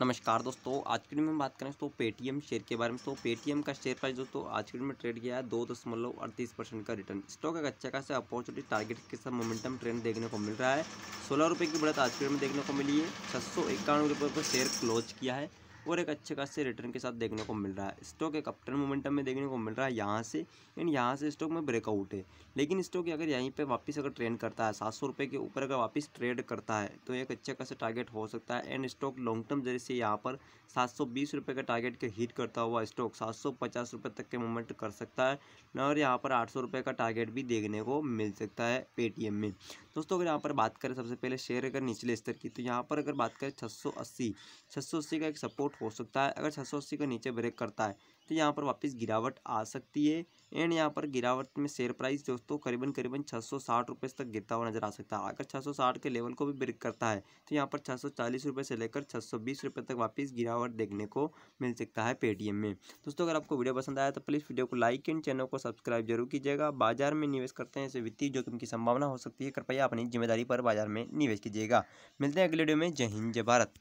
नमस्कार दोस्तों आज की वीडियो में बात करें तो पेटीएम शेयर के बारे में तो पेटीएम का शेयर प्राइस दोस्तों आज की वीडियो में ट्रेड किया है दो दशमलव अड़तीस परसेंट का रिटर्न स्टॉक एक अच्छा खासा अपॉर्चुनिटी टारगेट के साथ मोमेंटम ट्रेंड देखने को मिल रहा है सोलह रुपये की बढ़त आज की वीडियो में देखने को मिली है छह सौ इक्यानवे रुपये पर शेयर क्लोज किया है और एक अच्छे खासे रिटर्न के साथ देखने को मिल रहा है स्टॉक एक अपटर्न मोमेंटम में देखने को मिल रहा है यहाँ से एंड यहाँ से स्टॉक में ब्रेकआउट है लेकिन स्टॉक अगर यहीं पर वापस अगर ट्रेंड करता है सात सौ के ऊपर अगर वापस ट्रेड करता है तो एक अच्छे खासा टारगेट हो सकता है एंड स्टॉक लॉन्ग टर्म जैसे यहाँ पर सात सौ बीस का टारगेट के हिट करता हुआ स्टॉक सात सौ पचास रुपये तक के मूवमेंट कर सकता है और यहाँ पर आठ सौ रुपये का टारगेट भी देखने को मिल सकता है पेटीएम में दोस्तों अगर यहाँ पर बात करें सबसे पहले शेयर अगर निचले स्तर की तो यहाँ पर अगर बात करें छः सौ का एक सपोर्ट हो सकता है अगर छः का नीचे ब्रेक करता है तो यहाँ पर वापस गिरावट आ सकती है एंड यहाँ पर गिरावट में शेयर प्राइस दोस्तों करीबन करीबन छः सौ साठ रुपये तक गिरता हुआ नजर आ सकता है अगर छः सौ साठ के लेवल को भी ब्रेक करता है तो यहाँ पर छः सौ चालीस रुपये से लेकर छः सौ बीस रुपये तक वापस गिरावट देखने को मिल सकता है पेटीएम में दोस्तों अगर आपको वीडियो पसंद आया तो प्लीज़ वीडियो को लाइक एंड चैनल को सब्सक्राइब जरूर कीजिएगा बाजार में निवेश करते हैं ऐसे वित्तीय जोखिम की संभावना हो सकती है कृपया अपनी जिम्मेदारी पर बाजार में निवेश कीजिएगा मिलते हैं अगले वीडियो में जय हिंद जय भारत